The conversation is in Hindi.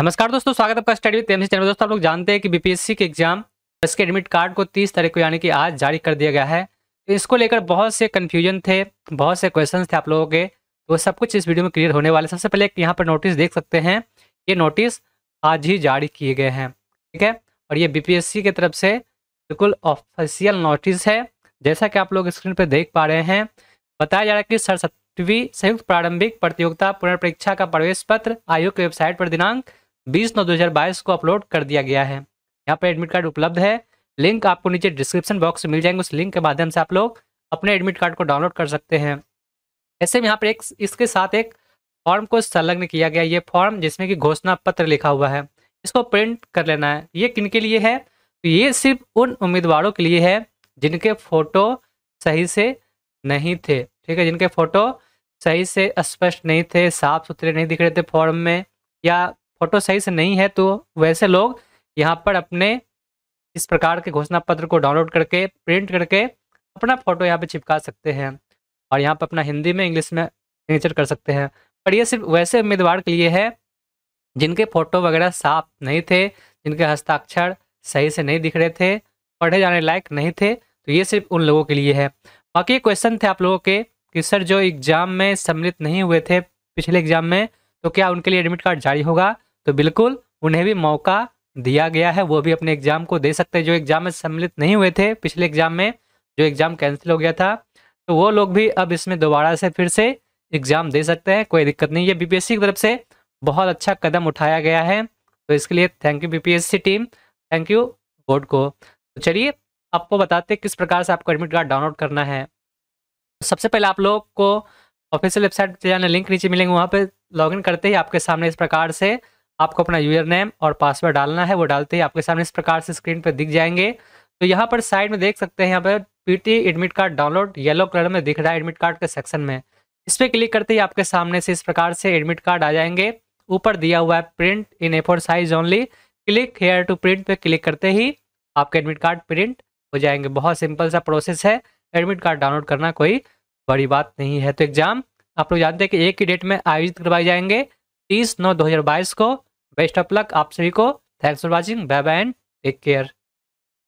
नमस्कार दोस्तों स्वागत आपका स्टडी विद एमसी चैनल दोस्तों आप लोग जानते हैं कि बीपीएससी के एग्जाम इसके एडमिट कार्ड को 30 तारीख को यानी कि आज जारी कर दिया गया है तो इसको लेकर बहुत से कन्फ्यूजन थे बहुत से क्वेश्चन थे आप लोगों के तो सब कुछ इस वीडियो में क्लियर होने वाले सबसे पहले यहाँ पर नोटिस देख सकते हैं ये नोटिस आज ही जारी किए गए हैं ठीक है और ये बी की तरफ से बिल्कुल ऑफिशियल नोटिस है जैसा कि आप लोग स्क्रीन पर देख पा रहे हैं बताया जा रहा है कि सरसठवीं संयुक्त प्रारंभिक प्रतियोगिता पुनर्परीक्षा का प्रवेश पत्र आयोग की वेबसाइट पर दिनांक बीस नौ दो हज़ार बाईस को अपलोड कर दिया गया है यहाँ पर एडमिट कार्ड उपलब्ध है लिंक आपको नीचे डिस्क्रिप्शन बॉक्स में मिल जाएंगे उस लिंक के माध्यम से आप लोग अपने एडमिट कार्ड को डाउनलोड कर सकते हैं ऐसे में यहाँ पर एक इसके साथ एक फॉर्म को संलग्न किया गया ये फॉर्म जिसमें कि घोषणा पत्र लिखा हुआ है इसको प्रिंट कर लेना है ये किन के लिए है तो ये सिर्फ उन उम्मीदवारों के लिए है जिनके फोटो सही से नहीं थे ठीक है जिनके फोटो सही से स्पष्ट नहीं थे साफ सुथरे नहीं दिख रहे थे फॉर्म में या फोटो सही से नहीं है तो वैसे लोग यहाँ पर अपने इस प्रकार के घोषणा पत्र को डाउनलोड करके प्रिंट करके अपना फोटो यहाँ पे चिपका सकते हैं और यहाँ पर अपना हिंदी में इंग्लिश में सिग्नेचर कर सकते हैं पर ये सिर्फ वैसे उम्मीदवार के लिए है जिनके फोटो वगैरह साफ नहीं थे जिनके हस्ताक्षर सही से नहीं दिख रहे थे पढ़े जाने लायक नहीं थे तो ये सिर्फ उन लोगों के लिए है बाकी क्वेश्चन थे आप लोगों के कि सर जो एग्ज़ाम में सम्मिलित नहीं हुए थे पिछले एग्ज़ाम में तो क्या उनके लिए एडमिट कार्ड जारी होगा तो बिल्कुल उन्हें भी मौका दिया गया है वो भी अपने एग्जाम को दे सकते हैं जो एग्जाम में सम्मिलित नहीं हुए थे पिछले एग्जाम में जो एग्जाम कैंसिल हो गया था तो वो लोग भी अब इसमें दोबारा से फिर से एग्जाम दे सकते हैं कोई दिक्कत नहीं है बीपीएससी की तरफ से बहुत अच्छा कदम उठाया गया है तो इसके लिए thank you BPSC team thank you board को तो चलिए आपको बताते किस प्रकार से आपको एडमिट कार्ड डाउनलोड करना है सबसे पहले आप लोग को ऑफिशियल वेबसाइट पर जाना लिंक नीचे मिलेंगे वहाँ पर लॉगिन करते ही आपके सामने इस प्रकार से आपको अपना यूजर नेम और पासवर्ड डालना है वो डालते ही आपके सामने इस प्रकार से स्क्रीन पर दिख जाएंगे तो यहाँ पर साइड में देख सकते हैं यहाँ पर PT admit card download yellow colour में दिख रहा है एडमिट कार्ड के सेक्शन में इस पर क्लिक करते ही आपके सामने से इस प्रकार से एडमिट कार्ड आ जाएंगे ऊपर दिया हुआ है print in A four size only click here to print पे क्लिक करते ही आपके एडमिट कार्ड प्रिंट हो जाएंगे बहुत सिंपल सा प्रोसेस है एडमिट कार्ड डाउनलोड करना कोई बड़ी बात नहीं है तो एग्जाम आप लोग जानते हैं कि एक ही डेट में आयोजित करवाए जाएंगे तीस नौ दो को बेस्ट ऑफ लक आप सभी को thanks for watching bye bye and take care